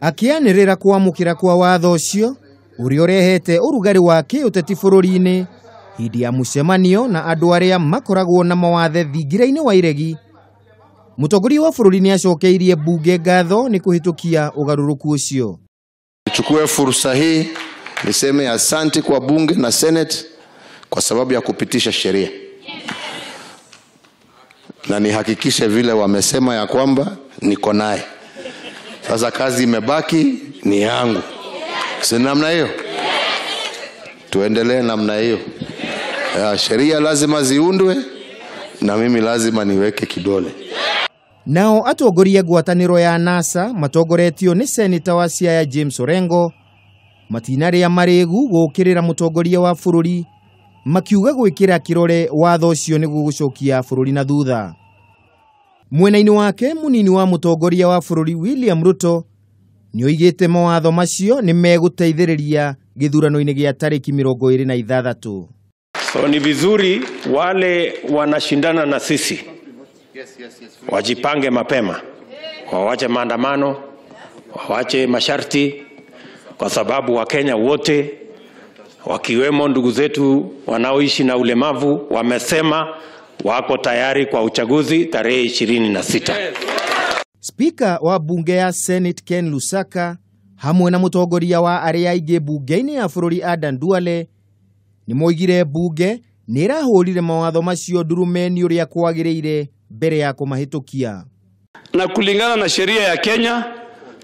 akianĩrĩra kwamũkĩra kwa watho ũcio ũrĩa ũrehete ũrugarĩ wa kĩũteti bũrũri-inĩ hindi ya mũcemanio na andũ arĩa makoragwo na mawathe thingira-inĩ wa iregi Mũtongoria wa bũrũri nĩ acokeirie mbunge ngatho nĩ kuhitukia ũgarũrũku ũcio. Nichukue fursa hii niseme asante kwa bunge na seneti kwa sababu ya kupitisha sheria, na nihakikishe vile wamesema ya kwamba niko naye. Sasa kazi imebaki ni yangu, si namna hiyo? Tuendelee namna hiyo. Sheria lazima ziundwe na mimi lazima niweke kidole nao atongoria ngwatanĩro ya nasa matongoretio nĩ senita wa siaya james orengo matinarĩa marĩgu gũũkĩrĩra mũtongoria wa bũrũri makiuga gwĩkĩra kĩrore watho ũcio nĩgũgũcokia bũrũri na thutha mwena-inĩ wake mũnini wa mũtongoria wa bũrũri william ruto nĩ oigĩte mawatho macio nĩ megũteithĩrĩria gĩthurano-inĩ gĩa tarĩki mĩrongo ĩrĩ na ithathatũ so ni vizuri wale wanashindana na sisi wajipange mapema wawache maandamano wawache masharti kwa sababu wakenya wote wakiwemo ndugu zetu wanaoishi na ulemavu wamesema wako tayari kwa uchaguzi tarehe 26. Spika wa bunge ya Senate Ken Lusaka hamwe na mutongoria wa aria aingi bunge-ini ya bururi Adan Duale ni moigire bunge ni irahurire mawatho macio ndurumeni uria kwagiriire mbere ya kumahitukia. Na kulingana na sheria ya Kenya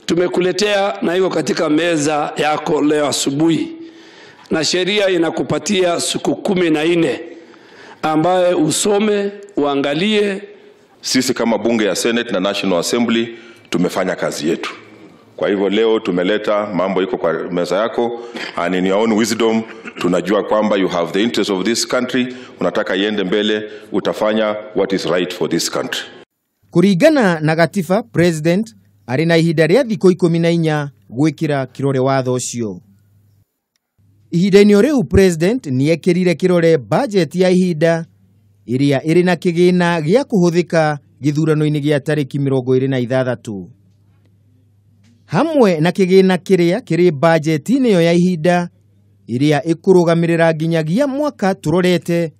tumekuletea na iko katika meza yako leo asubuhi, na sheria inakupatia siku kumi na nne ambaye usome uangalie. Sisi kama bunge ya Senate na National Assembly tumefanya kazi yetu. Kwa hivyo leo tumeleta mambo iko kwa meza yako, and in your own wisdom tunajua kwamba you have the interest of this country, unataka iende mbele, utafanya what is right for this country. Kurigana na gatifa, president arĩ na ihinda rĩa thikũ ikũmi na inya gwĩkĩra kĩrore watho ucio ihinda-inĩ rĩu president nĩekĩrire kĩrore budget ya ihinda ĩrĩa ĩrĩ na kĩgĩna gĩa kũhũthĩka gĩthurano-inĩ gĩa tarĩki mĩrongo ĩrĩ na ithathatũ hamwe na kĩgĩna kĩrĩa kĩrĩ bajeti-inĩ ĩyo ya ihinda ĩrĩa ĩkũrũgamĩrĩra nginyagia mwaka tũrorete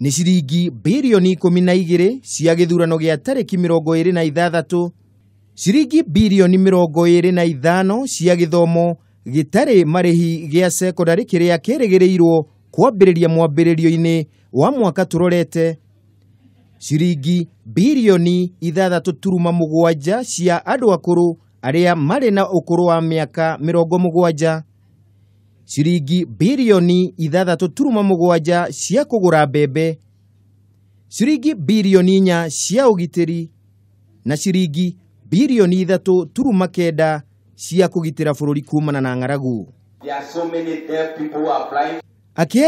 nĩ ciringi bilioni ikũmi na igĩrĩ cia gĩthurano gĩa tarĩki mĩrongo ĩrĩ na ithathatũ ciringi birioni mĩrongo ĩrĩ na ithano cia gĩthomo gĩtarĩ marĩhi gĩa sekondarĩ kĩrĩa kĩrĩgĩrĩirũo kwambĩrĩria mwambĩrĩrio-inĩ wa mwaka tũrorete ciringi bilioni ithathatũ turuma mũgwanja cia andũ akũrũ arĩa marĩ na ũkũrũ wa mĩaka mĩrongo mũgwanja ciringi bilioni ithathatũ turuma mũgwanja cia kũgũra mbembe ciringi bilioni inya cia ũgitĩri na ciringi bilioni ithatũ turuma kenda siya kugitira bũrũri kuumana na ng'aragu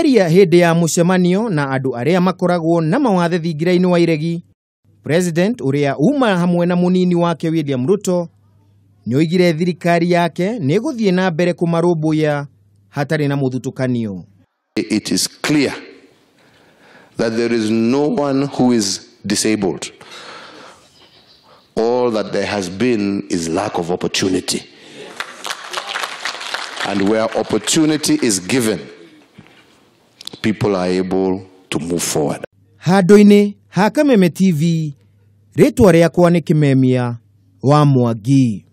ya hede ya mũcemanio na adu area makoragwo na mawadhe thigira inu wairegi, president Urea uma hamwe na mũnini wake William Ruto nyoigire thirikari yake nĩĩgũthiĩ na kumarubu ya hatari na mudhutu kanio. it is clear that there is no one who is disabled all that there has been is lack of opportunity And where opportunity is given, people are able to move forward. Handå-inä ha Kameme TV rĩtwa rĩakwa nĩ kĩmemia wa Mwangi